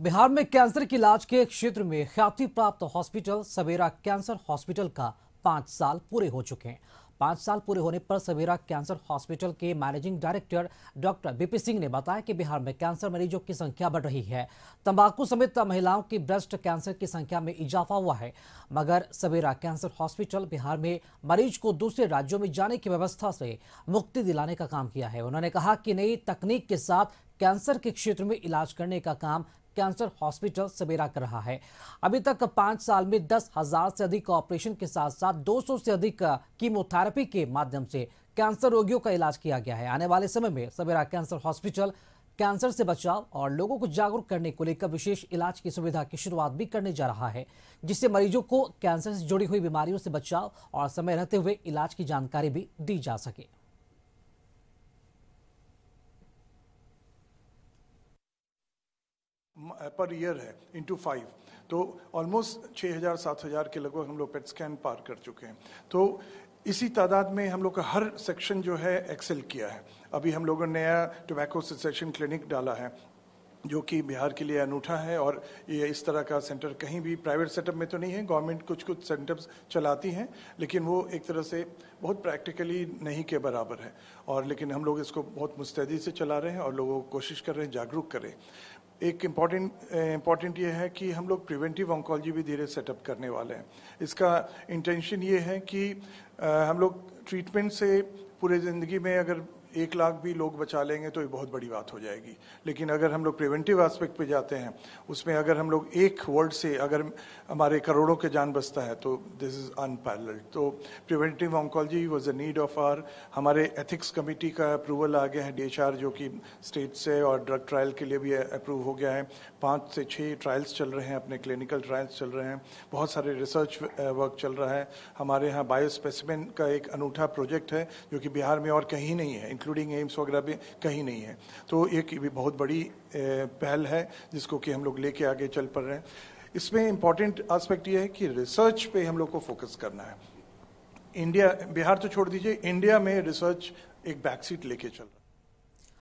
बिहार में कैंसर के इलाज के क्षेत्र में ख्याति प्राप्त हॉस्पिटल सवेरा कैंसर हॉस्पिटल का पांच साल पूरे हो चुके हैं पांच साल पूरे होने पर सवेरा कैंसर हॉस्पिटल के managing director doctor BP Singh ने बताया कि बिहार में कैंसर मरीजों की संख्या बढ़ रही है तंबाकू समेत महिलाओं की ब्रेस्ट कैंसर की संख्या में इजाफा हुआ है मगर सवेरा कैंसर हॉस्पिटल बिहार में मरीज को दूसरे राज्यों में जाने की व्यवस्था से मुक्ति दिलाने का काम किया है उन्होंने कहा कि नई तकनीक के साथ कैंसर के क्षेत्र में इलाज करने का काम कैंसर हॉस्पिटल सवेरा कर रहा है अभी तक पांच साल में दस हजार से अधिक ऑपरेशन के साथ साथ 200 से अधिक कीमोथेरेपी के माध्यम से कैंसर रोगियों का इलाज किया गया है आने वाले समय में सवेरा कैंसर हॉस्पिटल कैंसर से बचाव और लोगों को जागरूक करने को लेकर विशेष इलाज की सुविधा की शुरुआत भी करने जा रहा है जिससे मरीजों को कैंसर से जुड़ी हुई बीमारियों से बचाव और समय रहते हुए इलाज की जानकारी भी दी जा सके पर uh, ईयर है इंटू फाइव तो ऑलमोस्ट छः हज़ार सात हज़ार के लगभग हम लोग पेट स्कैन पार कर चुके हैं तो इसी तादाद में हम लोग का हर सेक्शन जो है एक्सेल किया है अभी हम लोगों ने नया टोबैको सेक्शन क्लिनिक डाला है जो कि बिहार के लिए अनूठा है और ये इस तरह का सेंटर कहीं भी प्राइवेट सेटअप में तो नहीं है गवर्नमेंट कुछ कुछ सेंटर्स चलाती हैं लेकिन वो एक तरह से बहुत प्रैक्टिकली नहीं के बराबर है और लेकिन हम लोग इसको बहुत मुस्तैदी से चला रहे हैं और लोगों को कोशिश कर रहे हैं जागरूक करें एक इम्पॉर्टेंट इम्पॉर्टेंट eh, ये है कि हम लोग प्रिवेंटिव ऑन्कोलॉजी भी धीरे सेटअप करने वाले हैं इसका इंटेंशन ये है कि आ, eh, हम लोग ट्रीटमेंट से पूरे ज़िंदगी में अगर एक लाख भी लोग बचा लेंगे तो ये बहुत बड़ी बात हो जाएगी लेकिन अगर हम लोग प्रिवेंटिव एस्पेक्ट पे जाते हैं उसमें अगर हम लोग एक वर्ल्ड से अगर हमारे करोड़ों के जान बचता है तो दिस इज़ अनपैरल तो preventive oncology was a need of our हमारे एथिक्स कमेटी का अप्रूवल आ गया है डी जो कि स्टेट से और ड्रग ट्रायल के लिए भी अप्रूव हो गया है पाँच से छः ट्रायल्स चल रहे हैं अपने क्लिनिकल ट्रायल्स चल रहे हैं बहुत सारे रिसर्च वर्क uh, चल रहा है हमारे यहाँ बायोस्पेसिमेन का एक अनूठा प्रोजेक्ट है जो कि बिहार में और कहीं नहीं है इंक्लूडिंग एम्स वगैरह भी कहीं नहीं है तो एक भी बहुत बड़ी पहल है जिसको कि हम लोग लेके आगे चल पड़ रहे हैं इसमें इम्पॉर्टेंट आस्पेक्ट ये है कि रिसर्च पे हम लोग को फोकस करना है इंडिया बिहार तो छोड़ दीजिए इंडिया में रिसर्च एक बैकसीट लेके चल रहा है